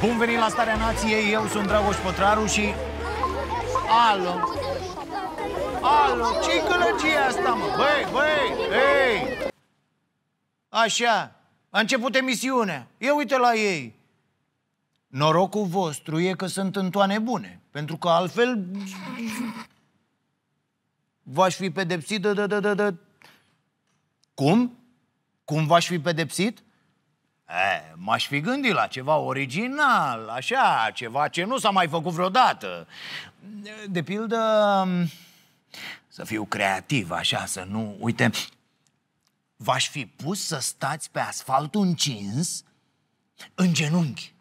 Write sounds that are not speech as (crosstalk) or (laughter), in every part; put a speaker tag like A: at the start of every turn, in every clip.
A: Bun venit la Starea Nației, eu sunt Dragoș Pătraru și... Alo! Alo, ce-i gălăgia asta, mă? Băi, băi, ei! Așa, a început emisiunea. Eu uite la ei. Norocul vostru e că sunt în toane bune, pentru că altfel v-aș fi pedepsit de, de, de, de, Cum? Cum v-aș fi pedepsit? M-aș fi gândit la ceva original, așa, ceva ce nu s-a mai făcut vreodată. De, pildă, să fiu creativ, așa, să nu... Uite, v-aș fi pus să stați pe asfalt un cins în genunchi.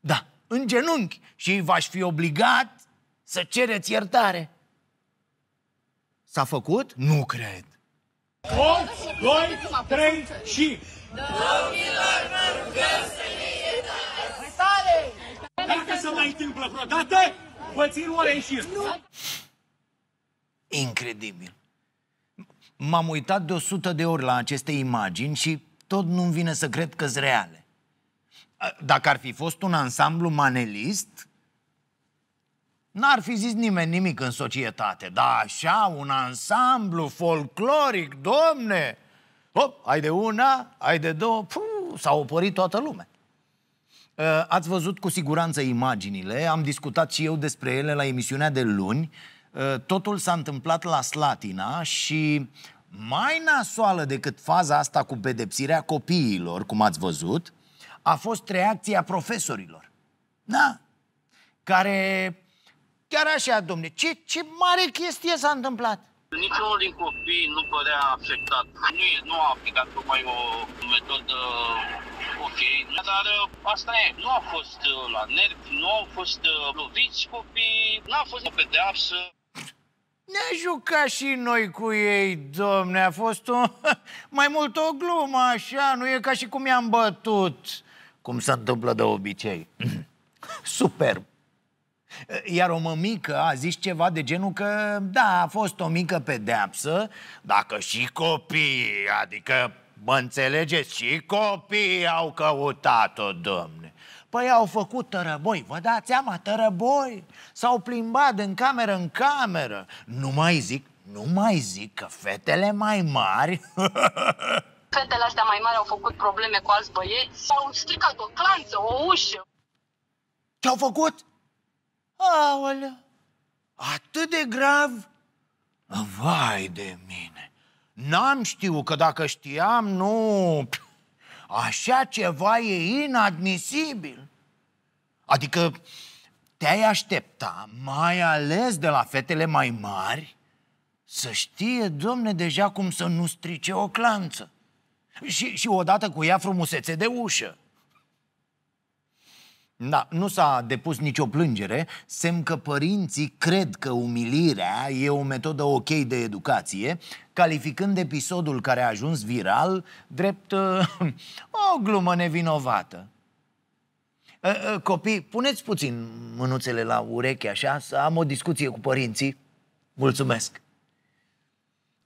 A: Da, în genunchi. Și v-aș fi obligat să cereți iertare. S-a făcut? Nu cred. 1, 2, 3 și... Domnilor, vă rugăm să ne iertați! Dacă se mai întâmplă vreodată, vă țin ore în Incredibil. M-am uitat de 100 de ori la aceste imagini și tot nu-mi vine să cred că sunt reale. Dacă ar fi fost un ansamblu manelist, n-ar fi zis nimeni nimic în societate. Dar așa, un ansamblu folcloric, domne! Hop, ai de una, ai de două, s-a opărit toată lumea. Uh, ați văzut cu siguranță imaginile, am discutat și eu despre ele la emisiunea de luni. Uh, totul s-a întâmplat la Slatina și mai nasoală decât faza asta cu pedepsirea copiilor, cum ați văzut, a fost reacția profesorilor. Da? Care, chiar așa, domne, ce, ce mare chestie s-a întâmplat. Niciunul din copii nu părea afectat. Nu, nu a aplicat tocmai o metodă ok,
B: dar uh, asta e. Nu a fost uh, la nervi, nu au fost uh, loviți copii, nu a fost o pedeapsă.
A: Ne-a jucat și noi cu ei, domne, a fost un... (laughs) mai mult o glumă, așa, nu e ca și cum i-am bătut. Cum se întâmplă de obicei. (laughs) Superb. Eh, iar o mămică a zis ceva de genul că, da, a fost o mică pedeapsă, dacă și copiii, adică, mă înțelegeți, și copiii au căutat-o, domne. Păi au făcut tărăboi, vă dați seama, tărăboi S-au plimbat din cameră în cameră Nu mai zic, nu mai zic că fetele mai mari (laughs)
C: Fetele astea mai mari au făcut probleme cu alți băieți Au stricat
A: o clanță, o ușă Ce-au făcut? Aoleu, atât de grav? Vai de mine! N-am știut că dacă știam, nu... Așa ceva e inadmisibil. Adică te-ai aștepta, mai ales de la fetele mai mari, să știe, domne, deja cum să nu strice o clanță. Și, și odată cu ea frumusețe de ușă. Da, nu s-a depus nicio plângere, semn că părinții cred că umilirea e o metodă ok de educație, calificând episodul care a ajuns viral drept uh, o glumă nevinovată. Uh, uh, copii, puneți puțin mânuțele la ureche așa, să am o discuție cu părinții. Mulțumesc!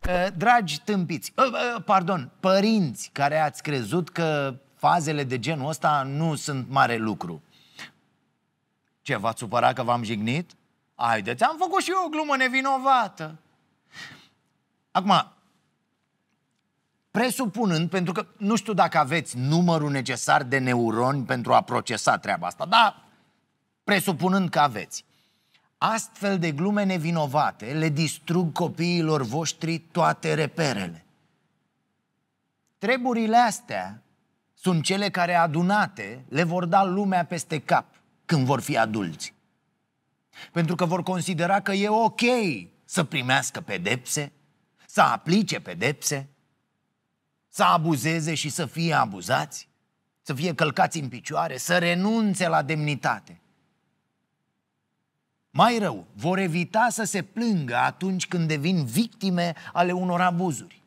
A: Uh, dragi tâmpiți, uh, uh, pardon, părinți care ați crezut că fazele de genul ăsta nu sunt mare lucru. Ce, v-ați supărat că v-am jignit? Haideți, am făcut și eu o glumă nevinovată. Acum, presupunând, pentru că nu știu dacă aveți numărul necesar de neuroni pentru a procesa treaba asta, dar presupunând că aveți. Astfel de glume nevinovate le distrug copiilor voștri toate reperele. Treburile astea sunt cele care adunate le vor da lumea peste cap când vor fi adulți. Pentru că vor considera că e ok să primească pedepse, să aplice pedepse, să abuzeze și să fie abuzați, să fie călcați în picioare, să renunțe la demnitate. Mai rău, vor evita să se plângă atunci când devin victime ale unor abuzuri.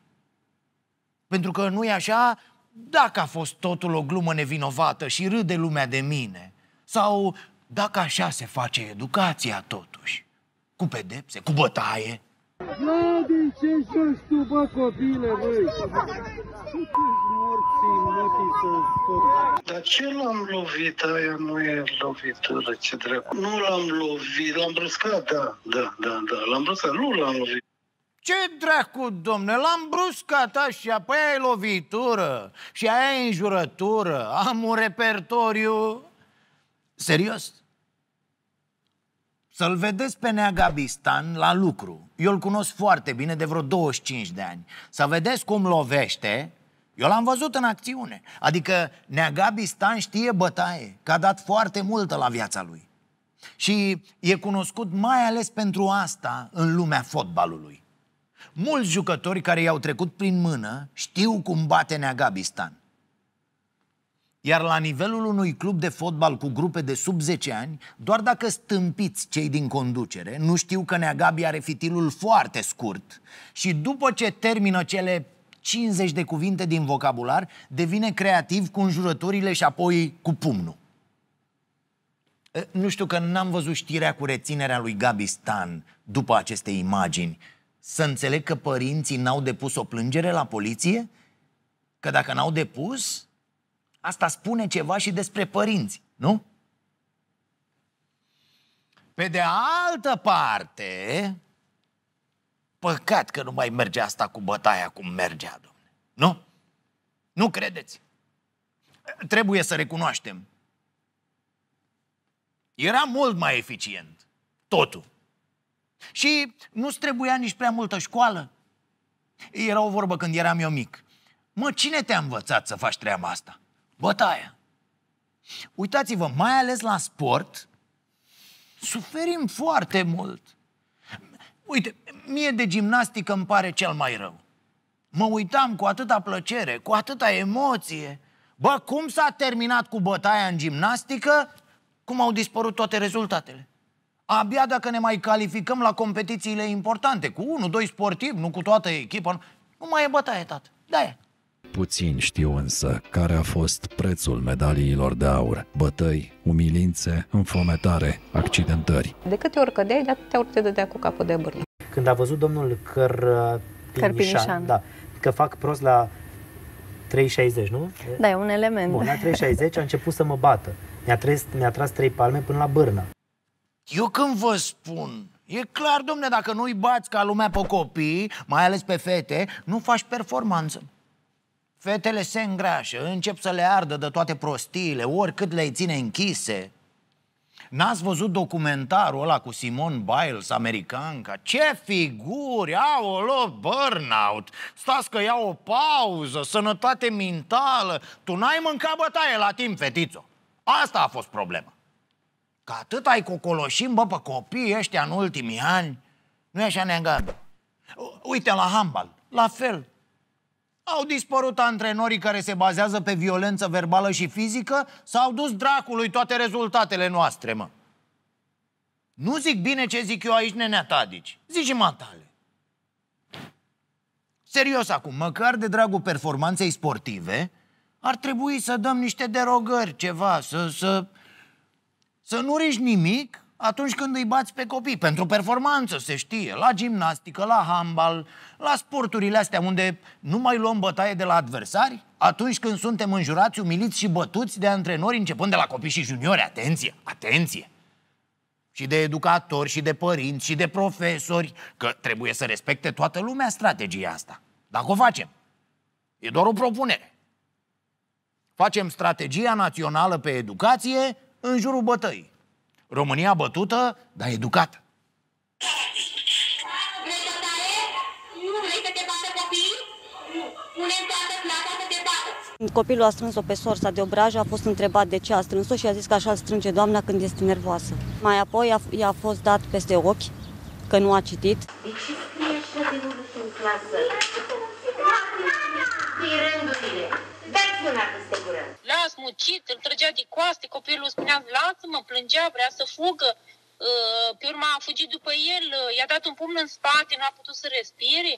A: Pentru că nu e așa, dacă a fost totul o glumă nevinovată și râde lumea de mine, sau dacă așa se face educația totuși? Cu pedepse, cu bătaie?
C: Nu de ce joci tu, bă, copile,
A: băi? Dar ce l-am
B: lovit? Aia nu e lovitură, ce dracu. Nu l-am lovit, l-am bruscat, da, da, da, da, l-am bruscat, nu l-am lovit.
A: Ce dracu, domne, l-am bruscat așa, păi aia e lovitură și aia e înjurătură, am un repertoriu Serios. Să-l vedeți pe Neagabistan la lucru. Eu îl cunosc foarte bine, de vreo 25 de ani. Să vedeți cum lovește, eu l-am văzut în acțiune. Adică Neagabistan știe bătaie, că a dat foarte multă la viața lui. Și e cunoscut mai ales pentru asta în lumea fotbalului. Mulți jucători care i-au trecut prin mână știu cum bate Neagabistan. Iar la nivelul unui club de fotbal cu grupe de sub 10 ani, doar dacă stâmpiți cei din conducere, nu știu că Neagabi are fitilul foarte scurt și după ce termină cele 50 de cuvinte din vocabular, devine creativ cu înjurăturile și apoi cu pumnul. Nu știu că n-am văzut știrea cu reținerea lui Gabi Stan după aceste imagini. Să înțeleg că părinții n-au depus o plângere la poliție? Că dacă n-au depus, Asta spune ceva și despre părinți, nu? Pe de altă parte, păcat că nu mai merge asta cu bătaia cum mergea, domnule. Nu? Nu credeți? Trebuie să recunoaștem. Era mult mai eficient. Totul. Și nu trebuia nici prea multă școală. Era o vorbă când eram eu mic. Mă, cine te-a învățat să faci treaba asta? Bătaia. Uitați-vă, mai ales la sport, suferim foarte mult. Uite, mie de gimnastică îmi pare cel mai rău. Mă uitam cu atâta plăcere, cu atâta emoție. Bă, cum s-a terminat cu bătaia în gimnastică? Cum au dispărut toate rezultatele? Abia dacă ne mai calificăm la competițiile importante, cu unul, doi sportivi, nu cu toată echipa, nu mai e bătaie, tată. Da, Puțin știu însă care a fost prețul medaliilor
B: de aur, bătăi, umilințe, înfometare, accidentări. De câte ori cădeai, de
C: atâtea ori te dădea cu capul de bârnă.
A: Când a văzut domnul Căr... Cărpinișan, da, că fac prost la 360, nu? Da, e
C: un element. Bun, la 360
A: a început să mă bată. Mi-a, tres, mi-a tras trei palme până la bârnă. Eu când vă spun, e clar, domne, dacă nu-i bați ca lumea pe copii, mai ales pe fete, nu faci performanță. Fetele se îngrașă, încep să le ardă de toate prostiile, oricât le ține închise. N-ați văzut documentarul ăla cu Simon Biles, americanca? Ce figuri! o burnout! Stați că iau o pauză, sănătate mentală. Tu n-ai mâncat bătaie la timp, fetițo. Asta a fost problema. Că atât ai cocoloșim, bă, pe copii, ăștia în ultimii ani. Nu e așa, neagabă? Uite la handball, la fel. Au dispărut antrenorii care se bazează pe violență verbală și fizică? S-au dus dracului toate rezultatele noastre, mă. Nu zic bine ce zic eu aici, nenea Tadici. Zici tale. Serios acum, măcar de dragul performanței sportive, ar trebui să dăm niște derogări, ceva, să, să, să nu riști nimic atunci când îi bați pe copii, pentru performanță, se știe, la gimnastică, la handbal, la sporturile astea unde nu mai luăm bătaie de la adversari, atunci când suntem înjurați, umiliți și bătuți de antrenori, începând de la copii și juniori, atenție, atenție! Și de educatori, și de părinți, și de profesori, că trebuie să respecte toată lumea strategia asta. Dacă o facem, e doar o propunere. Facem strategia națională pe educație în jurul bătăii. România bătută, dar educată.
C: Copilul a strâns-o pe sorsa de obraj, a fost întrebat de ce a strâns-o și a zis că așa strânge doamna când este nervoasă. Mai apoi a, i-a fost dat peste ochi, că nu a citit. De deci ce scrie așa de mult în clasă? rândurile. Dați mâna peste gură. îl trăgea de coaste, copilul spunea, lasă-mă, plângea, vrea să fugă. Uh, pe urma a fugit după el, uh, i-a dat un pumn în spate, nu a putut să respire.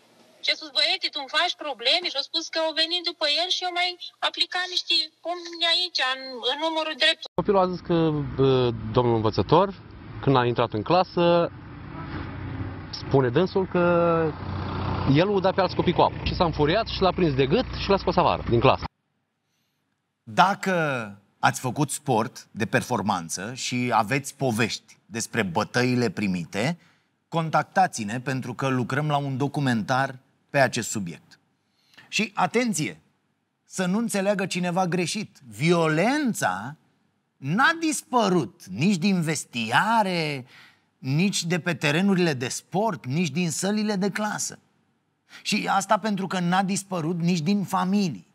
C: Și a spus, băieții, tu îmi faci probleme? Și a spus că au venit după el și eu mai aplicat niște pumni aici, în, în numărul drept.
B: Copilul a zis că domnul învățător, când a intrat în clasă, spune dânsul că el uda pe alți copii cu apă. Și s-a înfuriat și l-a prins de gât și l-a scos afară din clasă.
A: Dacă ați făcut sport de performanță și aveți povești despre bătăile primite, contactați-ne pentru că lucrăm la un documentar pe acest subiect. Și atenție, să nu înțeleagă cineva greșit. Violența n-a dispărut nici din vestiare, nici de pe terenurile de sport, nici din sălile de clasă. Și asta pentru că n-a dispărut nici din familii.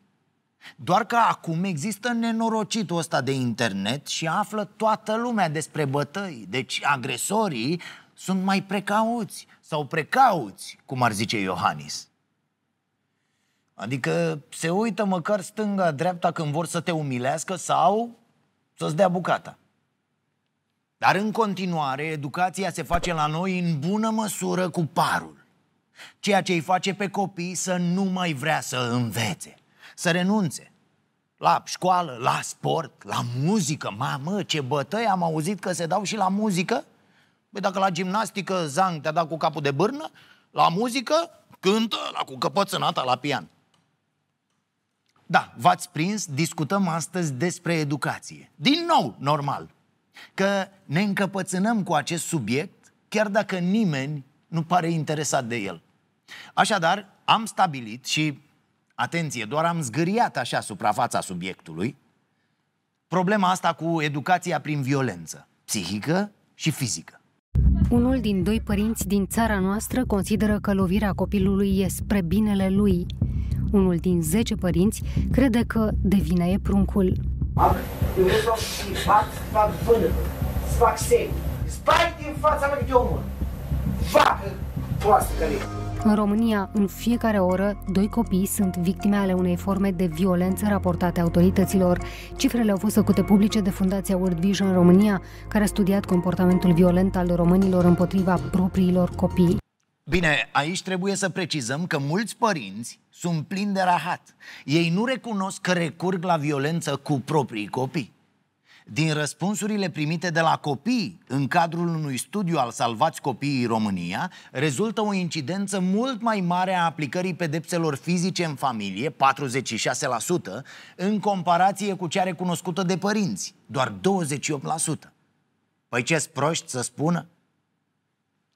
A: Doar că acum există nenorocitul ăsta de internet și află toată lumea despre bătăi. Deci agresorii sunt mai precauți sau precauți, cum ar zice Iohannis. Adică se uită măcar stânga-dreapta când vor să te umilească sau să-ți dea bucata. Dar în continuare, educația se face la noi în bună măsură cu parul. Ceea ce îi face pe copii să nu mai vrea să învețe să renunțe la școală, la sport, la muzică. Mamă, ce bătăi am auzit că se dau și la muzică. Păi dacă la gimnastică Zang te-a dat cu capul de bârnă, la muzică cântă la cu căpățânata la pian. Da, v-ați prins, discutăm astăzi despre educație. Din nou, normal, că ne încăpățânăm cu acest subiect, chiar dacă nimeni nu pare interesat de el. Așadar, am stabilit și atenție, doar am zgâriat așa suprafața subiectului, problema asta cu educația prin violență, psihică și fizică. Unul din
C: doi părinți din țara noastră consideră că lovirea copilului e spre binele lui. Unul din zece părinți crede că de vină e pruncul. Mamă,
A: eu nu și fac, fac fac semn. din fața mea de omul! Vacă poastă că
C: în România, în fiecare oră, doi copii sunt victime ale unei forme de violență raportate autorităților. Cifrele au fost făcute publice de Fundația World Vision România, care a studiat comportamentul violent al românilor împotriva propriilor copii.
A: Bine, aici trebuie să precizăm că mulți părinți sunt plini de rahat. Ei nu recunosc că recurg la violență cu proprii copii. Din răspunsurile primite de la copii în cadrul unui studiu al Salvați Copiii România, rezultă o incidență mult mai mare a aplicării pedepselor fizice în familie, 46%, în comparație cu cea recunoscută de părinți, doar 28%. Păi ce proști să spună?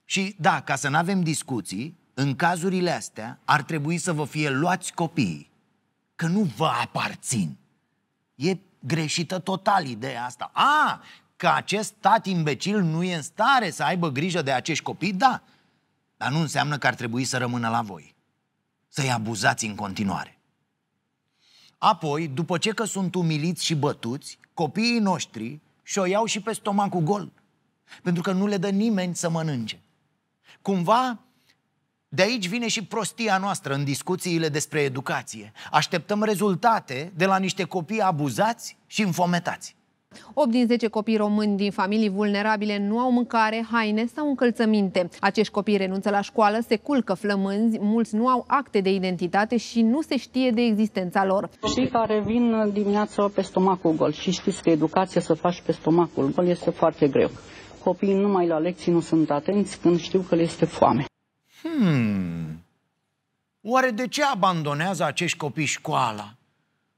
A: Și da, ca să nu avem discuții, în cazurile astea ar trebui să vă fie luați copiii, că nu vă aparțin. E greșită total ideea asta. A, că acest stat imbecil nu e în stare să aibă grijă de acești copii, da. Dar nu înseamnă că ar trebui să rămână la voi. Să-i abuzați în continuare. Apoi, după ce că sunt umiliți și bătuți, copiii noștri și-o iau și pe stomacul gol. Pentru că nu le dă nimeni să mănânce. Cumva, de aici vine și prostia noastră în discuțiile despre educație. Așteptăm rezultate de la niște copii abuzați și înfometați.
C: 8 din 10 copii români din familii vulnerabile nu au mâncare, haine sau încălțăminte. Acești copii renunță la școală, se culcă flămânzi, mulți nu au acte de identitate și nu se știe de existența lor.
B: Copii care vin dimineața pe stomacul gol și știți că educația să faci pe stomacul gol este foarte greu. Copiii numai la lecții nu sunt atenți când
C: știu că le este foame. Hmm,
A: oare de ce abandonează acești copii școala?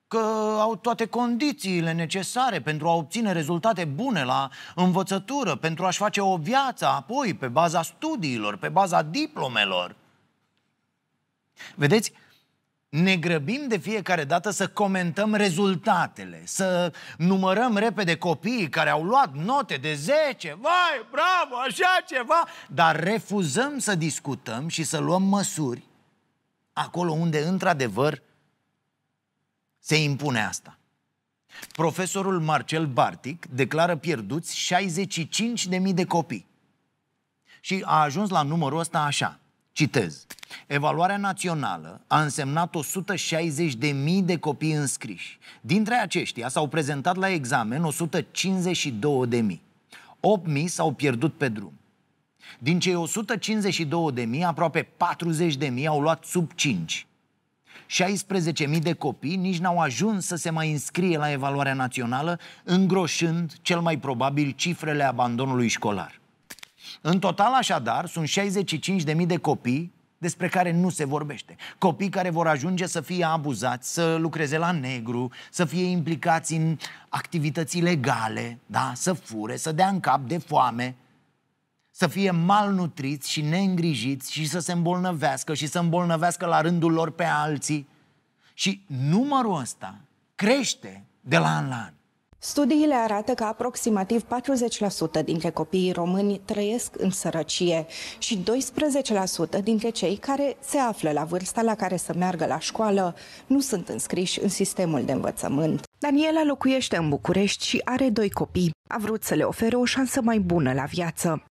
A: Că au toate condițiile necesare pentru a obține rezultate bune la învățătură, pentru a-și face o viață apoi pe baza studiilor, pe baza diplomelor. Vedeți, ne grăbim de fiecare dată să comentăm rezultatele, să numărăm repede copiii care au luat note de 10, vai, bravo, așa ceva, dar refuzăm să discutăm și să luăm măsuri acolo unde, într-adevăr, se impune asta. Profesorul Marcel Bartic declară pierduți 65.000 de copii. Și a ajuns la numărul ăsta așa. Citez. Evaluarea națională a însemnat 160.000 de copii înscriși. Dintre aceștia s-au prezentat la examen 152.000. 8.000 s-au pierdut pe drum. Din cei 152.000, aproape 40.000 au luat sub 5. 16.000 de copii nici n-au ajuns să se mai înscrie la evaluarea națională, îngroșând cel mai probabil cifrele abandonului școlar. În total, așadar, sunt 65.000 de copii despre care nu se vorbește. Copii care vor ajunge să fie abuzați, să lucreze la negru, să fie implicați în activități ilegale, da? să fure, să dea în cap de foame, să fie malnutriți și neîngrijiți și să se îmbolnăvească și să îmbolnăvească la rândul lor pe alții. Și numărul ăsta crește de la an la an. Studiile
B: arată că aproximativ 40% dintre copiii români trăiesc în sărăcie și 12% dintre cei care se află la vârsta la care să meargă la școală nu sunt înscriși în sistemul de învățământ. Daniela locuiește în București și are doi copii. A vrut să le ofere o șansă mai bună la viață.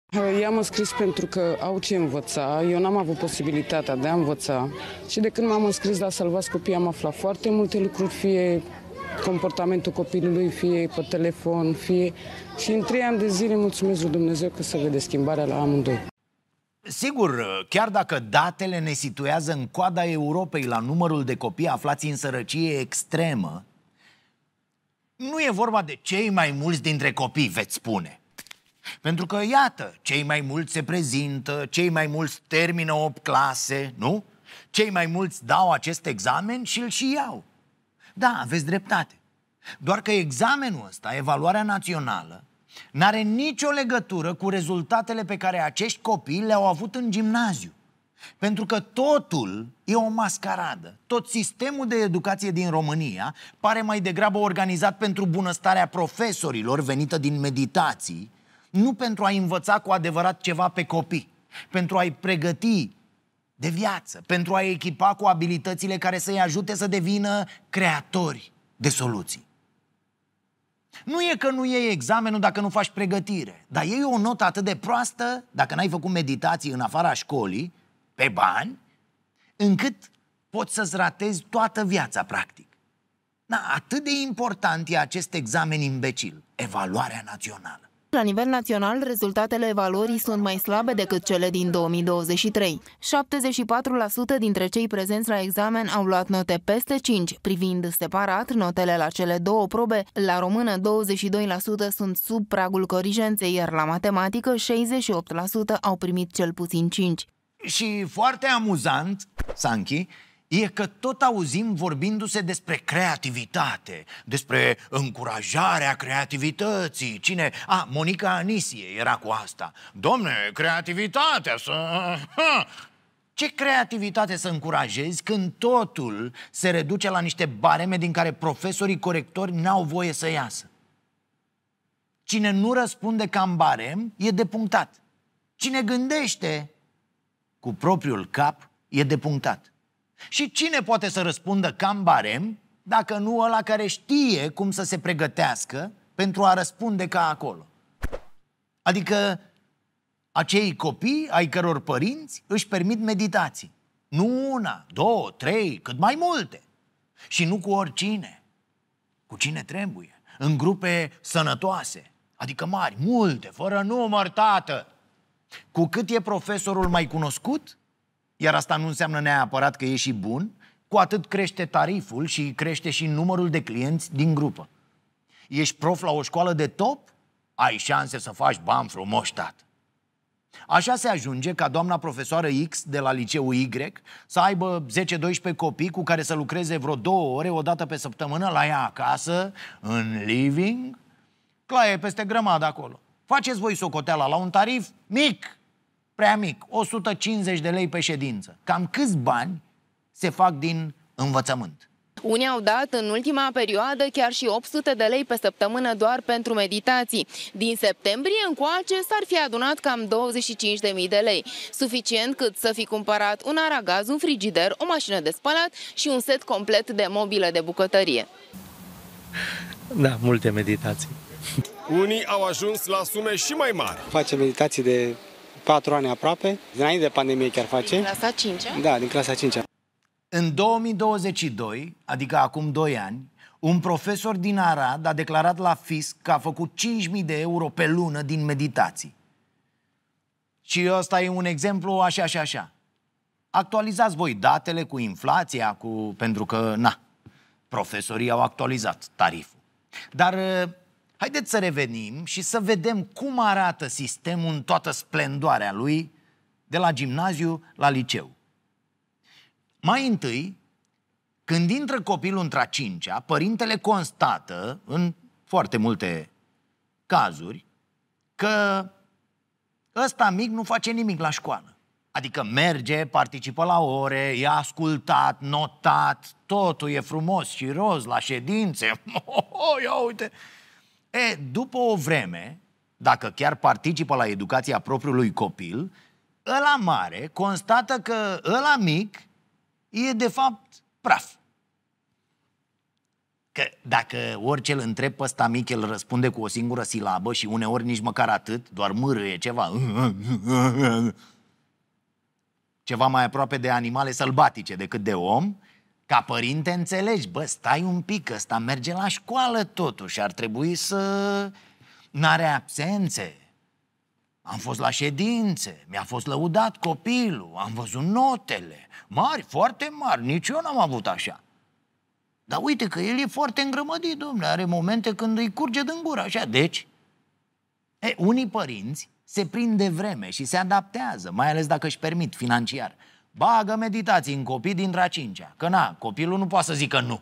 B: I-am înscris pentru că au ce învăța, eu n-am avut posibilitatea de a învăța și de când m-am înscris la Salvați Copii am aflat foarte multe lucruri, fie comportamentul copilului, fie pe telefon, fie... Și în trei ani de zile mulțumesc lui Dumnezeu că se vede schimbarea la amândoi.
A: Sigur, chiar dacă datele ne situează în coada Europei la numărul de copii aflați în sărăcie extremă, nu e vorba de cei mai mulți dintre copii, veți spune. Pentru că, iată, cei mai mulți se prezintă, cei mai mulți termină 8 clase, nu? Cei mai mulți dau acest examen și îl și iau. Da, aveți dreptate. Doar că examenul ăsta, evaluarea națională, n-are nicio legătură cu rezultatele pe care acești copii le-au avut în gimnaziu. Pentru că totul e o mascaradă. Tot sistemul de educație din România pare mai degrabă organizat pentru bunăstarea profesorilor venită din meditații, nu pentru a învăța cu adevărat ceva pe copii, pentru a-i pregăti de viață, pentru a echipa cu abilitățile care să-i ajute să devină creatori de soluții. Nu e că nu iei examenul dacă nu faci pregătire, dar iei o notă atât de proastă dacă n-ai făcut meditații în afara școlii, pe bani, încât poți să-ți ratezi toată viața, practic. Na, atât de important e acest examen imbecil, evaluarea națională.
C: La nivel național, rezultatele evaluării sunt mai slabe decât cele din 2023. 74% dintre cei prezenți la examen au luat note peste 5, privind separat notele la cele două probe. La română, 22% sunt sub pragul corigenței, iar la matematică, 68% au primit
A: cel puțin 5. Și foarte amuzant, Sanchi, e că tot auzim vorbindu-se despre creativitate, despre încurajarea creativității. Cine? A, Monica Anisie era cu asta. Domne, creativitatea să... Ha! Ce creativitate să încurajezi când totul se reduce la niște bareme din care profesorii corectori n-au voie să iasă? Cine nu răspunde ca în barem e depunctat. Cine gândește cu propriul cap e depunctat. Și cine poate să răspundă cam barem dacă nu ăla care știe cum să se pregătească pentru a răspunde ca acolo? Adică acei copii ai căror părinți își permit meditații. Nu una, două, trei, cât mai multe. Și nu cu oricine. Cu cine trebuie. În grupe sănătoase, adică mari, multe, fără număr, tată. Cu cât e profesorul mai cunoscut, iar asta nu înseamnă neapărat că e și bun, cu atât crește tariful și crește și numărul de clienți din grupă. Ești prof la o școală de top? Ai șanse să faci bani frumoși, tată. Așa se ajunge ca doamna profesoară X de la liceu Y să aibă 10-12 copii cu care să lucreze vreo două ore o dată pe săptămână la ea acasă, în living, claie peste grămadă acolo. Faceți voi socoteala la un tarif mic, Prea mic, 150 de lei pe ședință. Cam câți bani se fac din învățământ?
C: Unii au dat în ultima perioadă chiar și 800 de lei pe săptămână doar pentru meditații. Din septembrie încoace s-ar fi adunat cam 25.000 de lei, suficient cât să fi cumpărat un aragaz, un frigider, o mașină de spălat și un set complet de mobilă de bucătărie.
A: Da, multe meditații. Unii au ajuns la sume și mai mari.
C: Face meditații de 4 ani aproape, dinainte de pandemie chiar face. Din clasa 5 -a? Da, din clasa 5 -a.
A: În 2022, adică acum 2 ani, un profesor din Arad a declarat la fisc că a făcut 5.000 de euro pe lună din meditații. Și ăsta e un exemplu așa și așa, așa. Actualizați voi datele cu inflația, cu... pentru că, na, profesorii au actualizat tariful. Dar Haideți să revenim și să vedem cum arată sistemul în toată splendoarea lui, de la gimnaziu la liceu. Mai întâi, când intră copilul într-a cincea, părintele constată, în foarte multe cazuri, că ăsta mic nu face nimic la școală. Adică merge, participă la ore, e ascultat, notat, totul e frumos și roz la ședințe. (laughs) Oh, ia uite, E, după o vreme, dacă chiar participă la educația propriului copil, ăla mare constată că ăla mic e de fapt praf. Că dacă orice îl întreb pe ăsta mic, el răspunde cu o singură silabă și uneori nici măcar atât, doar mârâie ceva. Ceva mai aproape de animale sălbatice decât de om, ca părinte înțelegi, bă, stai un pic, ăsta merge la școală totuși, ar trebui să... N-are absențe. Am fost la ședințe, mi-a fost lăudat copilul, am văzut notele, mari, foarte mari, nici eu n-am avut așa. Dar uite că el e foarte îngrămădit, domnule, are momente când îi curge din gură, așa. Deci, e, unii părinți se prind de vreme și se adaptează, mai ales dacă își permit financiar. Bagă meditații în copii din a cincea. Că na, copilul nu poate să zică nu.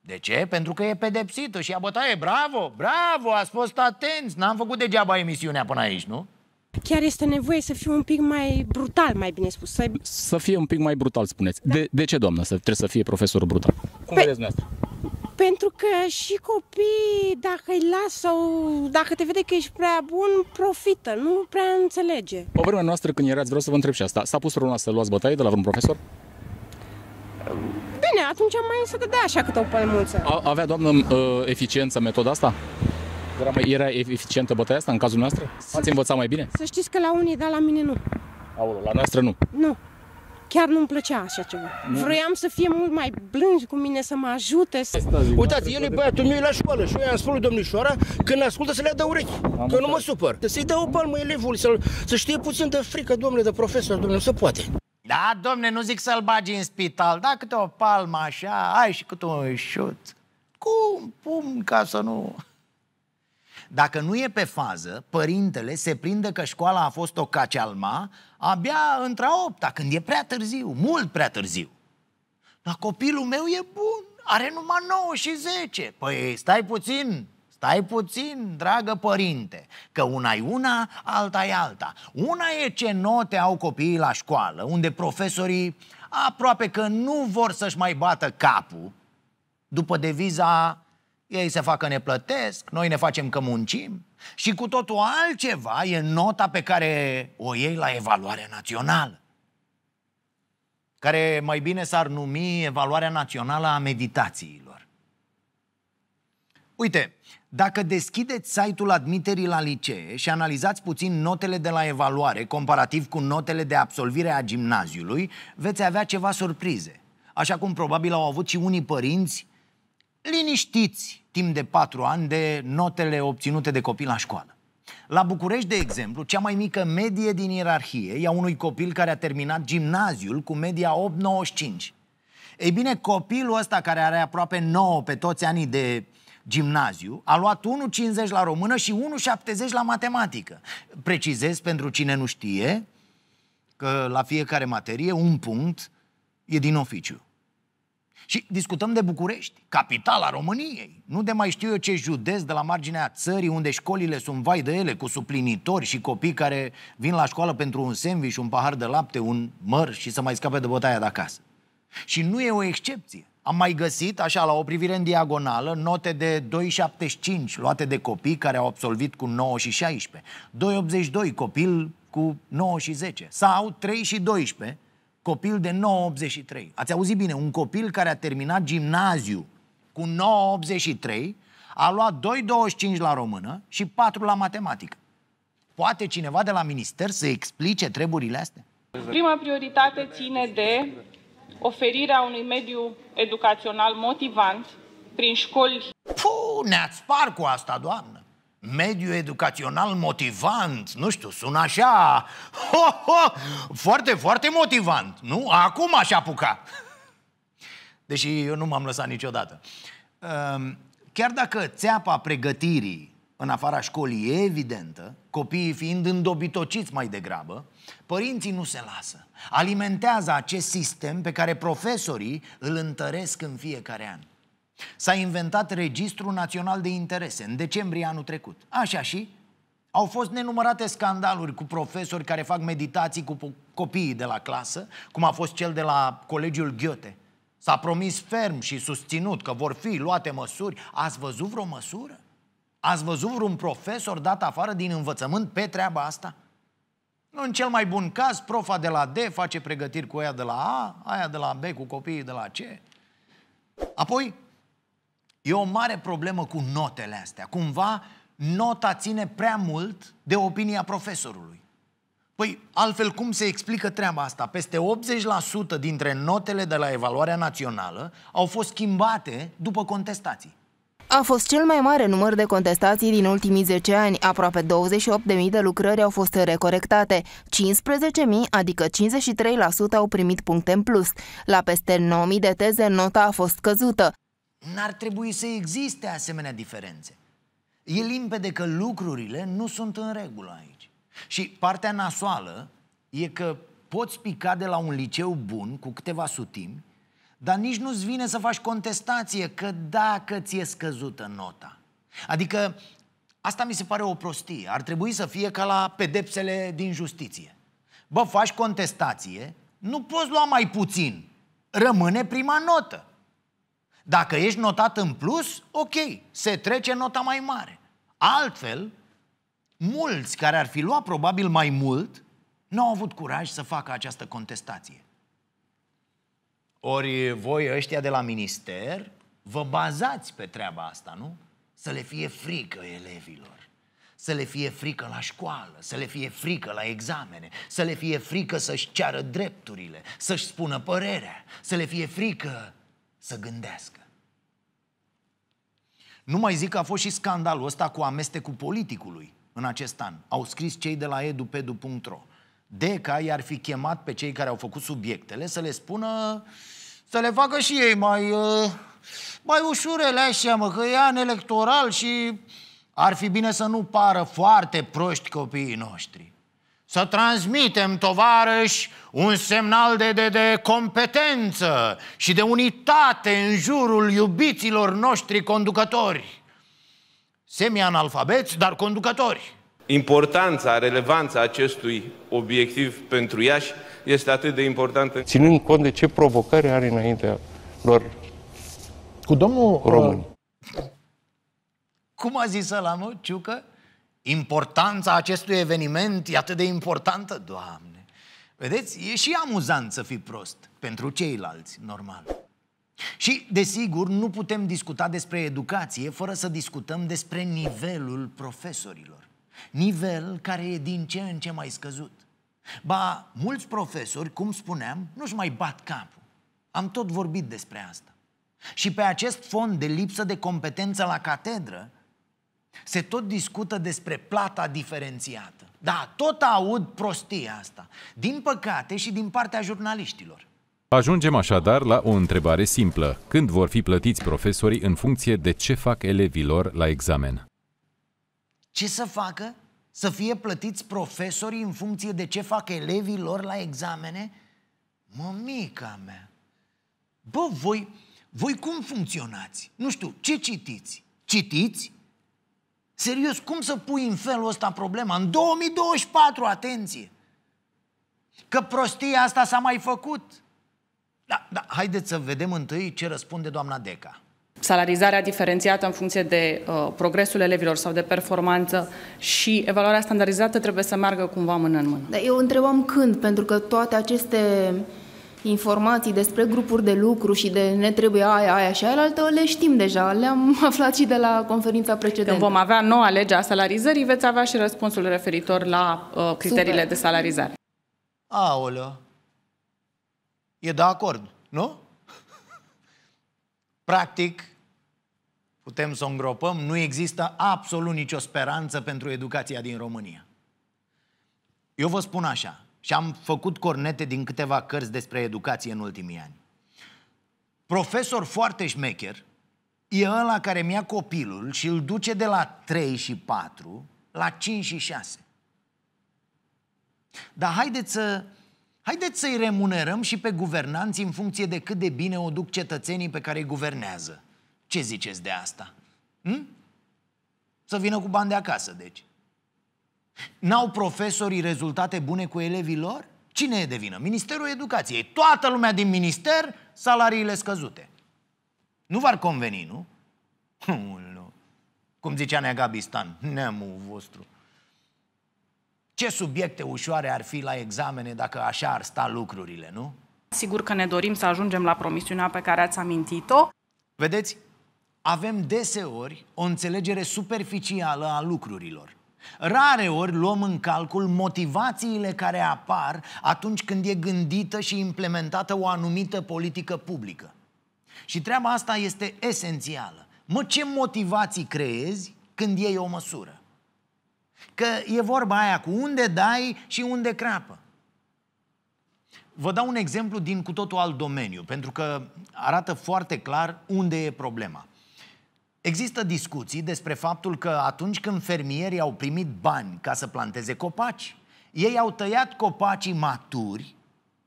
A: De ce? Pentru că e pedepsită și ia bătaie. Bravo, bravo, ați fost atenți. N-am făcut degeaba emisiunea până aici, nu? Chiar este nevoie să fiu un pic mai brutal, mai bine spus. Să,
B: să fie un pic mai brutal, spuneți. Da. De, de ce, doamnă, să, trebuie să fie profesor brutal? Cum Pe... Păi- vedeți dumneavoastră?
C: Pentru că și copiii, dacă îi las sau dacă te vede că ești prea bun, profită, nu prea înțelege.
B: O vremea noastră, când erați, vreau să vă întreb și asta, s-a pus vreuna să luați bătaie de la vreun profesor?
C: Bine, atunci mai se dădea așa câte o pălmuță.
B: A, avea, doamnă, ă, eficiență metoda asta? Era, era eficientă bătaia asta în cazul noastră? Ați învățat mai bine?
C: Să știți că la unii, dar la mine nu.
A: Aolo, la noastră nu?
C: Nu chiar nu-mi plăcea așa ceva. Vroiam
A: să fie mult mai blânzi cu mine, să mă ajute. Să... Uitați, el e băiatul meu la școală și eu i-am spus lui domnișoara când ascultă să le dă urechi, că nu mă supăr. Să-i dă o palmă elevul, să, să știe puțin de frică, domnule, de profesor, domnule, să poate. Da, domne, nu zic să-l bagi în spital, da, câte o palmă așa, ai și cât un șut. Cum, pum, ca să nu... Dacă nu e pe fază, părintele se prinde că școala a fost o cacealma abia între a opta, când e prea târziu, mult prea târziu. Dar copilul meu e bun, are numai 9 și 10. Păi stai puțin, Stai puțin, dragă părinte, că una e una, alta e alta. Una e ce note au copiii la școală, unde profesorii aproape că nu vor să-și mai bată capul după deviza ei se facă ne plătesc, noi ne facem că muncim și cu totul altceva e nota pe care o iei la evaluarea națională, care mai bine s-ar numi evaluarea națională a meditațiilor. Uite, dacă deschideți site-ul admiterii la licee și analizați puțin notele de la evaluare comparativ cu notele de absolvire a gimnaziului, veți avea ceva surprize. Așa cum probabil au avut și unii părinți liniștiți timp de patru ani de notele obținute de copii la școală. La București, de exemplu, cea mai mică medie din ierarhie e a unui copil care a terminat gimnaziul cu media 8,95. Ei bine, copilul ăsta care are aproape 9 pe toți anii de gimnaziu, a luat 1,50 la română și 1,70 la matematică. Precizez pentru cine nu știe că la fiecare materie un punct e din oficiu. Și discutăm de București, capitala României. Nu de mai știu eu ce județ de la marginea țării, unde școlile sunt vai de ele, cu suplinitori și copii care vin la școală pentru un sandwich, un pahar de lapte, un măr și să mai scape de bătaia de acasă. Și nu e o excepție. Am mai găsit, așa, la o privire în diagonală, note de 2,75 luate de copii care au absolvit cu 9 și 16, 2,82 copil cu 9 și 10 sau 3 și 12, copil de 9,83. Ați auzit bine, un copil care a terminat gimnaziu cu 9,83 a luat 2,25 la română și 4 la matematică. Poate cineva de la minister să explice treburile astea? Prima
B: prioritate ține de oferirea
A: unui mediu educațional motivant prin școli. Puh, ne-ați cu asta, doamnă! mediu educațional motivant, nu știu, sună așa, ho, ho, foarte, foarte motivant, nu? Acum aș apuca. Deși eu nu m-am lăsat niciodată. Ehm, chiar dacă țeapa pregătirii în afara școlii e evidentă, copiii fiind îndobitociți mai degrabă, părinții nu se lasă. Alimentează acest sistem pe care profesorii îl întăresc în fiecare an. S-a inventat Registrul Național de Interese în decembrie anul trecut. Așa și au fost nenumărate scandaluri cu profesori care fac meditații cu copiii de la clasă, cum a fost cel de la Colegiul Ghiote. S-a promis ferm și susținut că vor fi luate măsuri. Ați văzut vreo măsură? Ați văzut vreun profesor dat afară din învățământ pe treaba asta? Nu În cel mai bun caz, profa de la D face pregătiri cu aia de la A, aia de la B cu copiii de la C. Apoi, E o mare problemă cu notele astea. Cumva nota ține prea mult de opinia profesorului. Păi, altfel cum se explică treaba asta? Peste 80% dintre notele de la evaluarea națională au fost schimbate după contestații.
C: A fost cel mai mare număr de contestații din ultimii 10 ani. Aproape 28.000 de lucrări au fost recorectate. 15.000, adică 53%, au primit puncte în plus. La peste 9.000 de teze, nota a fost căzută.
A: N-ar trebui să existe asemenea diferențe. E limpede că lucrurile nu sunt în regulă aici. Și partea nasoală e că poți pica de la un liceu bun cu câteva sutimi, dar nici nu-ți vine să faci contestație că dacă ți-e scăzută nota. Adică asta mi se pare o prostie. Ar trebui să fie ca la pedepsele din justiție. Bă, faci contestație, nu poți lua mai puțin. Rămâne prima notă. Dacă ești notat în plus, ok, se trece nota mai mare. Altfel, mulți care ar fi luat probabil mai mult, nu au avut curaj să facă această contestație. Ori voi ăștia de la minister vă bazați pe treaba asta, nu? Să le fie frică elevilor, să le fie frică la școală, să le fie frică la examene, să le fie frică să-și ceară drepturile, să-și spună părerea, să le fie frică să gândească. Nu mai zic că a fost și scandalul ăsta cu amestecul politicului în acest an. Au scris cei de la edupedu.ro. Deca i-ar fi chemat pe cei care au făcut subiectele să le spună să le facă și ei mai, uh, mai ușurele așa, mă, că e an electoral și ar fi bine să nu pară foarte proști copiii noștri să transmitem, tovarăși, un semnal de, de, de competență și de unitate în jurul iubiților noștri conducători. Semi-analfabeți, dar conducători.
B: Importanța, relevanța acestui obiectiv pentru Iași este atât de importantă. Ținând cont de ce provocări are înaintea lor cu domnul român. Uh,
A: cum a zis ăla, mă, Ciucă? Importanța acestui eveniment e atât de importantă, Doamne. Vedeți, e și amuzant să fii prost pentru ceilalți, normal. Și, desigur, nu putem discuta despre educație fără să discutăm despre nivelul profesorilor. Nivel care e din ce în ce mai scăzut. Ba, mulți profesori, cum spuneam, nu-și mai bat capul. Am tot vorbit despre asta. Și pe acest fond de lipsă de competență la catedră, se tot discută despre plata diferențiată. Da, tot aud prostia asta. Din păcate și din partea jurnaliștilor. Ajungem așadar la o întrebare simplă. Când vor fi plătiți profesorii în funcție de ce fac elevilor la examen? Ce să facă? Să fie plătiți profesorii în funcție de ce fac elevii lor la examene? Mămica mea! Bă, voi, voi cum funcționați? Nu știu, ce citiți? Citiți? Serios, cum să pui în felul ăsta problema? În 2024, atenție! Că prostia asta s-a mai făcut. Da, da, haideți să vedem întâi ce răspunde doamna Deca.
B: Salarizarea diferențiată în funcție de uh, progresul elevilor sau de performanță și evaluarea standardizată trebuie să meargă cumva mână în mână.
C: Da, eu întrebam când, pentru că toate aceste uh, informații despre grupuri de lucru și de ne trebuie aia, aia și aia, altă le știm deja, le-am (laughs) aflat și de la conferința precedentă. Când vom
B: avea noua lege a salarizării, veți avea și răspunsul referitor la uh, criteriile Super. de salarizare.
A: Aolea, e de acord, nu? (laughs) Practic, putem să o îngropăm, nu există absolut nicio speranță pentru educația din România. Eu vă spun așa, și am făcut cornete din câteva cărți despre educație în ultimii ani. Profesor foarte șmecher e ăla care mi-a copilul și îl duce de la 3 și 4 la 5 și 6. Dar haideți să Haideți să-i remunerăm și pe guvernanți în funcție de cât de bine o duc cetățenii pe care îi guvernează. Ce ziceți de asta? Hm? Să vină cu bani de acasă, deci. N-au profesorii rezultate bune cu elevii lor? Cine e de vină? Ministerul Educației. Toată lumea din minister, salariile scăzute. Nu v-ar conveni, nu? Cum zicea Nea Gabistan, neamul vostru. Ce subiecte ușoare ar fi la examene dacă așa ar sta lucrurile, nu? Sigur că ne dorim să ajungem la promisiunea pe care ați amintit-o. Vedeți, avem deseori o înțelegere superficială a lucrurilor. Rare ori luăm în calcul motivațiile care apar atunci când e gândită și implementată o anumită politică publică. Și treaba asta este esențială. Mă, ce motivații creezi când iei o măsură? Că e vorba aia cu unde dai și unde crapă. Vă dau un exemplu din cu totul alt domeniu, pentru că arată foarte clar unde e problema. Există discuții despre faptul că atunci când fermierii au primit bani ca să planteze copaci, ei au tăiat copacii maturi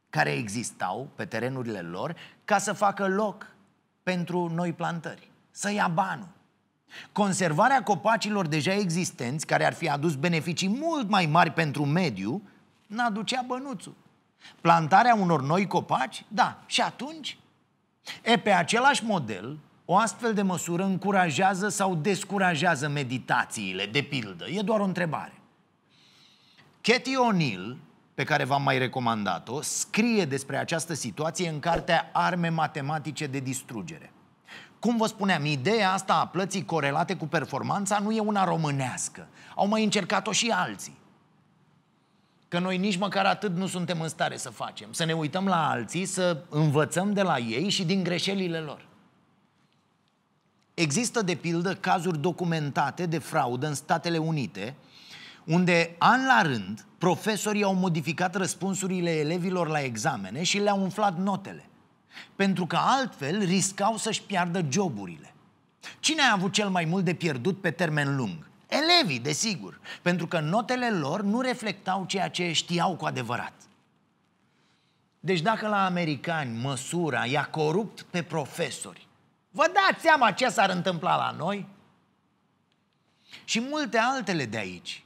A: care existau pe terenurile lor ca să facă loc pentru noi plantări, să ia banul. Conservarea copacilor deja existenți, care ar fi adus beneficii mult mai mari pentru mediu, n-aducea bănuțul. Plantarea unor noi copaci, da, și atunci? E, pe același model, o astfel de măsură încurajează sau descurajează meditațiile, de pildă? E doar o întrebare. Cathy O'Neill, pe care v-am mai recomandat-o, scrie despre această situație în cartea Arme matematice de distrugere. Cum vă spuneam, ideea asta a plății corelate cu performanța nu e una românească. Au mai încercat-o și alții. Că noi nici măcar atât nu suntem în stare să facem. Să ne uităm la alții, să învățăm de la ei și din greșelile lor. Există, de pildă, cazuri documentate de fraudă în Statele Unite, unde, an la rând, profesorii au modificat răspunsurile elevilor la examene și le-au umflat notele. Pentru că altfel riscau să-și piardă joburile. Cine a avut cel mai mult de pierdut pe termen lung? Elevii, desigur, pentru că notele lor nu reflectau ceea ce știau cu adevărat. Deci dacă la americani măsura i-a corupt pe profesori, Vă dați seama ce s-ar întâmpla la noi? Și multe altele de aici.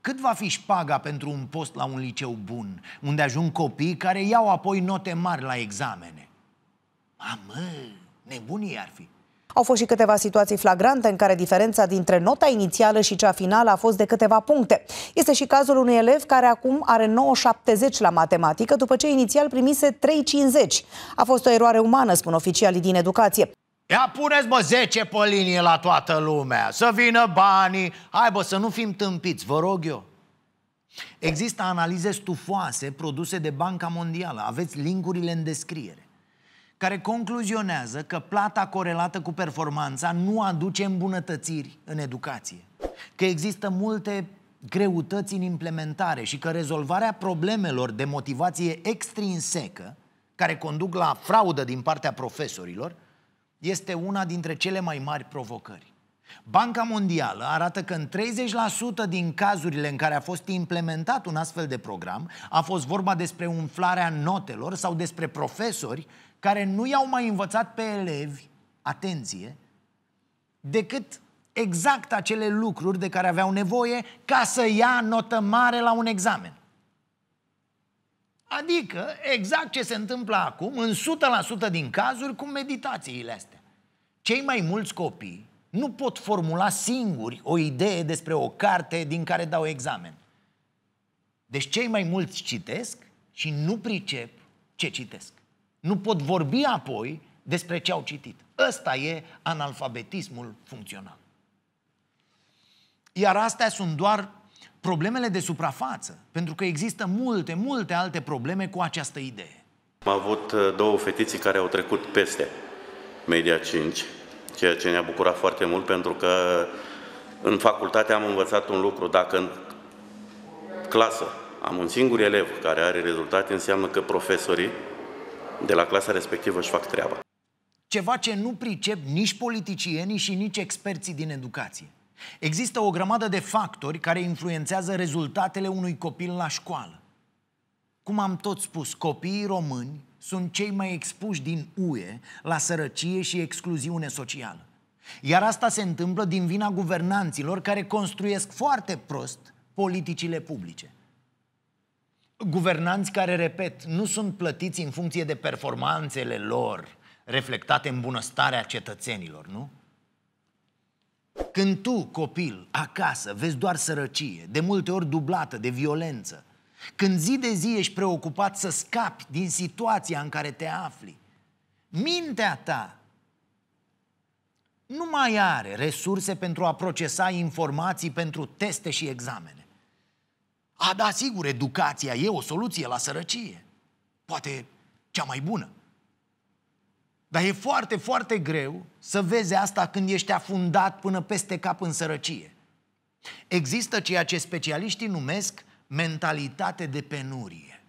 A: Cât va fi șpaga pentru un post la un liceu bun, unde ajung copii care iau apoi note mari la examene? Mamă, nebunii ar fi.
B: Au fost și câteva situații flagrante în care diferența dintre nota inițială și cea finală a fost de câteva puncte. Este și cazul unui elev care acum are 9,70 la matematică, după ce inițial primise 3,50. A fost o eroare umană, spun oficialii din educație.
A: Ia puneți, mă, 10 pe linie la toată lumea, să vină banii, hai, bă, să nu fim tâmpiți, vă rog eu. Există analize stufoase produse de Banca Mondială, aveți linkurile în descriere, care concluzionează că plata corelată cu performanța nu aduce îmbunătățiri în educație, că există multe greutăți în implementare și că rezolvarea problemelor de motivație extrinsecă, care conduc la fraudă din partea profesorilor, este una dintre cele mai mari provocări. Banca Mondială arată că în 30% din cazurile în care a fost implementat un astfel de program a fost vorba despre umflarea notelor sau despre profesori care nu i-au mai învățat pe elevi, atenție, decât exact acele lucruri de care aveau nevoie ca să ia notă mare la un examen. Adică exact ce se întâmplă acum, în 100% din cazuri, cu meditațiile astea. Cei mai mulți copii nu pot formula singuri o idee despre o carte din care dau examen. Deci cei mai mulți citesc și nu pricep ce citesc. Nu pot vorbi apoi despre ce au citit. Ăsta e analfabetismul funcțional. Iar astea sunt doar problemele de suprafață, pentru că există multe, multe alte probleme cu această idee.
B: Am avut uh, două fetiții care au trecut peste media 5, ceea ce ne-a bucurat foarte mult pentru că în facultate am învățat un lucru, dacă în clasă am un singur elev care are rezultate, înseamnă că profesorii de la clasa respectivă își fac treaba.
A: Ceva ce nu pricep nici politicienii și nici experții din educație. Există o grămadă de factori care influențează rezultatele unui copil la școală. Cum am tot spus, copiii români sunt cei mai expuși din UE la sărăcie și excluziune socială. Iar asta se întâmplă din vina guvernanților care construiesc foarte prost politicile publice. Guvernanți care, repet, nu sunt plătiți în funcție de performanțele lor reflectate în bunăstarea cetățenilor, nu? Când tu, copil, acasă, vezi doar sărăcie, de multe ori dublată de violență, când zi de zi ești preocupat să scapi din situația în care te afli, mintea ta nu mai are resurse pentru a procesa informații pentru teste și examene. A, da, sigur, educația e o soluție la sărăcie. Poate cea mai bună. Dar e foarte, foarte greu să vezi asta când ești afundat până peste cap în sărăcie. Există ceea ce specialiștii numesc mentalitate de penurie.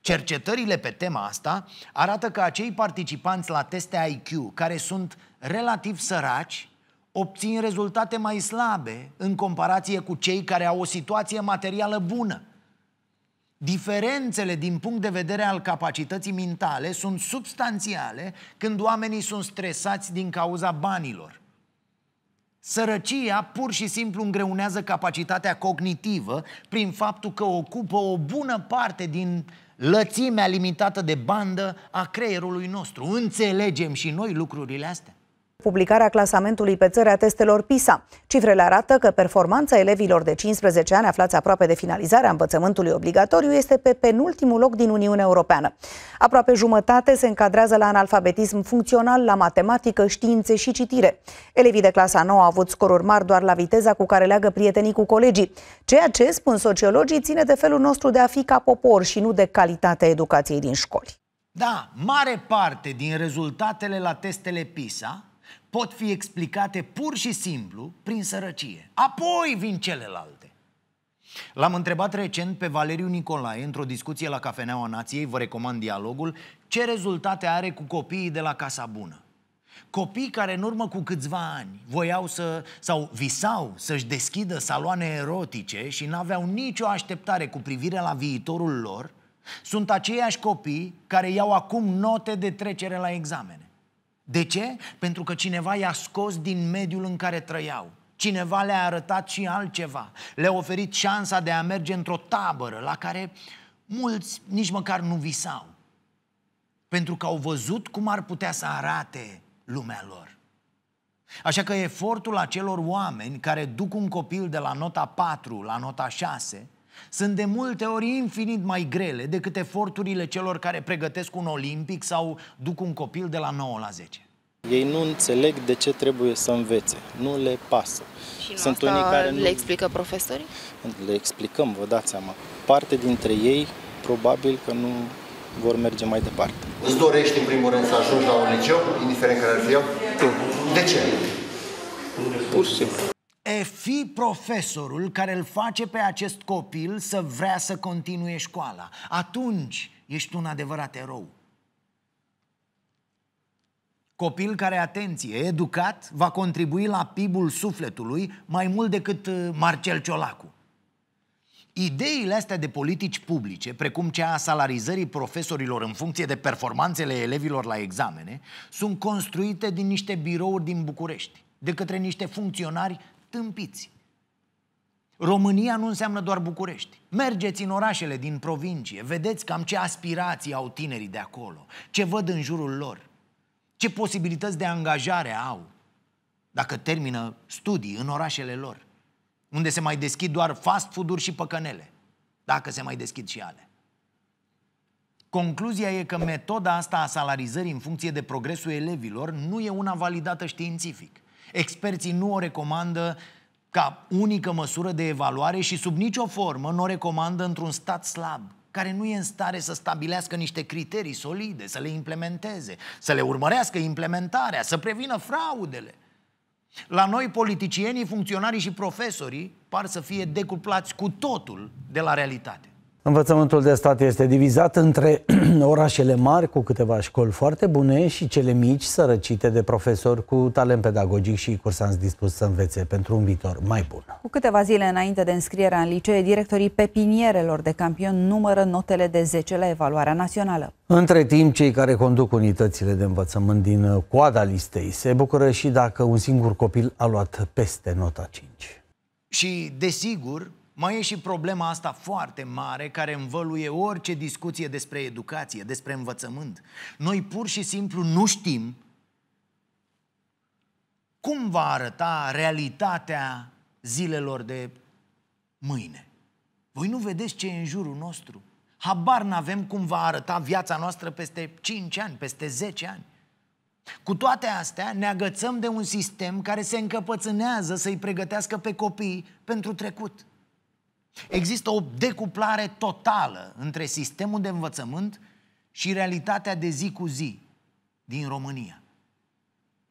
A: Cercetările pe tema asta arată că acei participanți la teste IQ care sunt relativ săraci obțin rezultate mai slabe în comparație cu cei care au o situație materială bună. Diferențele din punct de vedere al capacității mentale sunt substanțiale când oamenii sunt stresați din cauza banilor. Sărăcia pur și simplu îngreunează capacitatea cognitivă prin faptul că ocupă o bună parte din lățimea limitată de bandă a creierului nostru. Înțelegem și noi lucrurile astea
B: publicarea clasamentului pe țări a testelor PISA. Cifrele arată că performanța elevilor de 15 ani aflați aproape de finalizarea învățământului obligatoriu este pe penultimul loc din Uniunea Europeană. Aproape jumătate se încadrează la analfabetism funcțional, la matematică, științe și citire. Elevii de clasa 9 au avut scoruri mari doar la viteza cu care leagă prietenii cu colegii. Ceea ce, spun sociologii, ține de felul nostru de a fi ca popor și nu de calitatea educației din școli.
A: Da, mare parte din rezultatele la testele PISA pot fi explicate pur și simplu prin sărăcie. Apoi vin celelalte. L-am întrebat recent pe Valeriu Nicolae într-o discuție la Cafeneaua Nației, vă recomand dialogul, ce rezultate are cu copiii de la Casa Bună. Copii care în urmă cu câțiva ani voiau să, sau visau să-și deschidă saloane erotice și n-aveau nicio așteptare cu privire la viitorul lor, sunt aceiași copii care iau acum note de trecere la examene. De ce? Pentru că cineva i-a scos din mediul în care trăiau. Cineva le-a arătat și altceva. Le-a oferit șansa de a merge într-o tabără la care mulți nici măcar nu visau. Pentru că au văzut cum ar putea să arate lumea lor. Așa că efortul acelor oameni care duc un copil de la nota 4 la nota 6 sunt de multe ori infinit mai grele decât eforturile celor care pregătesc un olimpic sau duc un copil de la 9 la 10. Ei nu înțeleg de ce trebuie să învețe, nu le pasă. Și Sunt unii care le nu... explică profesorii? Le explicăm, vă dați seama. Parte dintre ei probabil că nu vor merge mai departe. Îți dorești în primul rând să ajungi la un liceu, indiferent care ar fi eu? Tu. De ce? Pur și simplu e fi profesorul care îl face pe acest copil să vrea să continue școala. Atunci ești un adevărat erou. Copil care, atenție, educat, va contribui la PIB-ul sufletului mai mult decât uh, Marcel Ciolacu. Ideile astea de politici publice, precum cea a salarizării profesorilor în funcție de performanțele elevilor la examene, sunt construite din niște birouri din București, de către niște funcționari tâmpiți. România nu înseamnă doar București. Mergeți în orașele din provincie, vedeți cam ce aspirații au tinerii de acolo, ce văd în jurul lor, ce posibilități de angajare au dacă termină studii în orașele lor, unde se mai deschid doar fast food-uri și păcănele, dacă se mai deschid și ale. Concluzia e că metoda asta a salarizării în funcție de progresul elevilor nu e una validată științific. Experții nu o recomandă ca unică măsură de evaluare și sub nicio formă nu o recomandă într-un stat slab care nu e în stare să stabilească niște criterii solide, să le implementeze, să le urmărească implementarea, să prevină fraudele. La noi, politicienii, funcționarii și profesorii par să fie decuplați cu totul de la realitate. Învățământul de stat este divizat între (clears throat) orașele mari cu câteva școli foarte bune și cele mici sărăcite de profesori cu talent pedagogic și cursanți dispuși să învețe pentru un viitor mai bun.
C: Cu câteva zile înainte de înscrierea în licee, directorii pepinierelor de campion numără notele de 10 la evaluarea națională.
A: Între timp, cei care conduc unitățile de învățământ din coada listei se bucură și dacă un singur copil a luat peste nota 5. Și, desigur, mai e și problema asta foarte mare care învăluie orice discuție despre educație, despre învățământ. Noi pur și simplu nu știm cum va arăta realitatea zilelor de mâine. Voi nu vedeți ce e în jurul nostru. Habar n-avem cum va arăta viața noastră peste 5 ani, peste 10 ani. Cu toate astea, ne agățăm de un sistem care se încăpățânează să-i pregătească pe copii pentru trecut. Există o decuplare totală între sistemul de învățământ și realitatea de zi cu zi din România.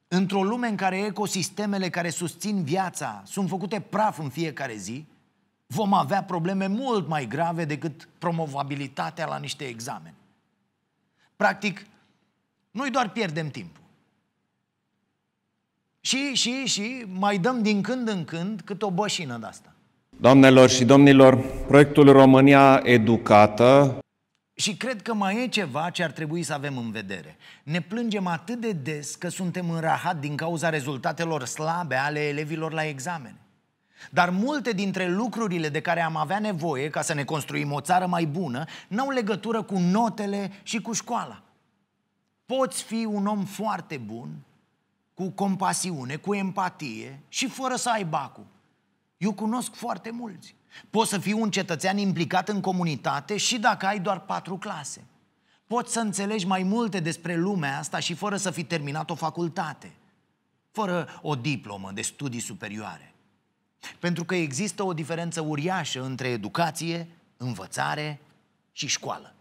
A: Într-o lume în care ecosistemele care susțin viața sunt făcute praf în fiecare zi, vom avea probleme mult mai grave decât promovabilitatea la niște examene. Practic, noi doar pierdem timpul. Și, și, și mai dăm din când în când cât o bășină de asta.
B: Doamnelor și domnilor, proiectul România Educată.
A: Și cred că mai e ceva ce ar trebui să avem în vedere. Ne plângem atât de des că suntem în rahat din cauza rezultatelor slabe ale elevilor la examene. Dar multe dintre lucrurile de care am avea nevoie ca să ne construim o țară mai bună n-au legătură cu notele și cu școala. Poți fi un om foarte bun, cu compasiune, cu empatie și fără să ai bacul. Eu cunosc foarte mulți. Poți să fii un cetățean implicat în comunitate și dacă ai doar patru clase. Poți să înțelegi mai multe despre lumea asta și fără să fi terminat o facultate, fără o diplomă de studii superioare. Pentru că există o diferență uriașă între educație, învățare și școală.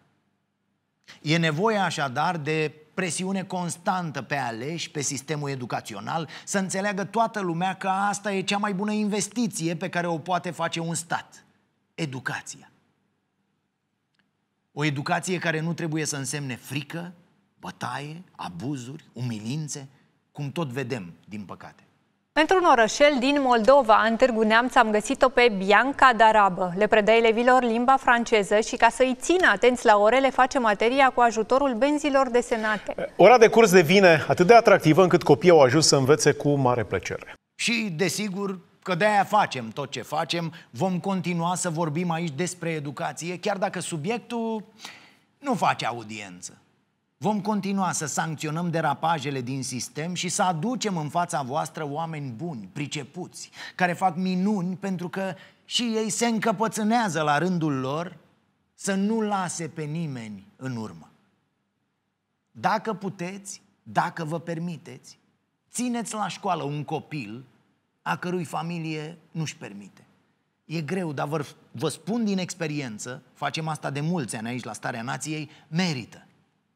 A: E nevoie așadar de presiune constantă pe aleși, pe sistemul educațional, să înțeleagă toată lumea că asta e cea mai bună investiție pe care o poate face un stat. Educația. O educație care nu trebuie să însemne frică, bătaie, abuzuri, umilințe, cum tot vedem, din păcate.
C: Într-un orășel din Moldova, în Târgu Neamț, am găsit-o pe Bianca Darabă. Le predă elevilor limba franceză și ca să-i țină atenți la orele, face materia cu ajutorul benzilor desenate.
B: Ora de curs devine atât de atractivă încât copiii au ajuns să învețe cu mare plăcere.
A: Și, desigur, că de-aia facem tot ce facem, vom continua să vorbim aici despre educație, chiar dacă subiectul nu face audiență. Vom continua să sancționăm derapajele din sistem și să aducem în fața voastră oameni buni, pricepuți, care fac minuni pentru că și ei se încăpățânează la rândul lor să nu lase pe nimeni în urmă. Dacă puteți, dacă vă permiteți, țineți la școală un copil a cărui familie nu-și permite. E greu, dar vă, vă spun din experiență, facem asta de mulți ani aici la Starea Nației, merită.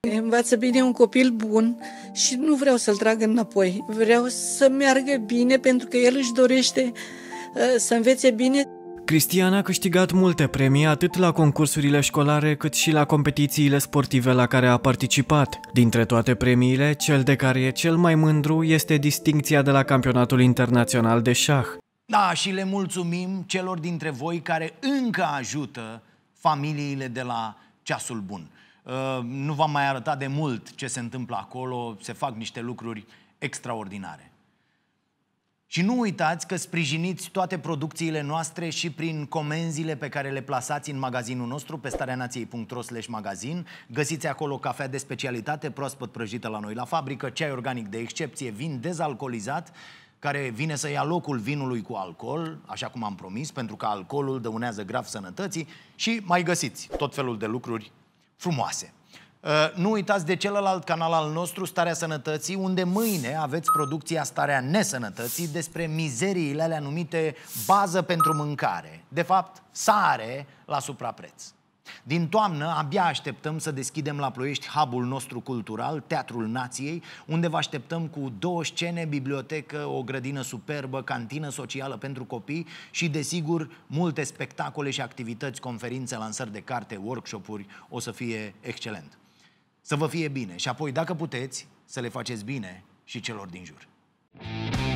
A: Învață bine un copil bun și nu vreau să-l trag înapoi. Vreau să meargă bine pentru că el își dorește
B: uh, să învețe bine.
A: Cristian a câștigat multe premii atât la concursurile școlare cât și la competițiile sportive la care a participat. Dintre toate premiile, cel de care e cel mai mândru este distinția de la Campionatul Internațional de Șah. Da, și le mulțumim celor dintre voi care încă ajută familiile de la Ceasul Bun. Ă, nu v-am mai arătat de mult ce se întâmplă acolo, se fac niște lucruri extraordinare. Și nu uitați că sprijiniți toate producțiile noastre și prin comenzile pe care le plasați în magazinul nostru pe stareanației.ro magazin. Găsiți acolo cafea de specialitate proaspăt prăjită la noi la fabrică, ceai organic de excepție, vin dezalcoolizat care vine să ia locul vinului cu alcool, așa cum am promis, pentru că alcoolul dăunează grav sănătății și mai găsiți tot felul de lucruri frumoase. Uh, nu uitați de celălalt canal al nostru, Starea Sănătății, unde mâine aveți producția Starea Nesănătății despre mizeriile alea numite bază pentru mâncare. De fapt, sare la suprapreț. Din toamnă abia așteptăm să deschidem la Ploiești hubul nostru cultural, Teatrul Nației, unde vă așteptăm cu două scene, bibliotecă, o grădină superbă, cantină socială pentru copii și, desigur, multe spectacole și activități, conferințe, lansări de carte, workshop-uri, o să fie excelent. Să vă fie bine și apoi, dacă puteți, să le faceți bine și celor din jur. Thank you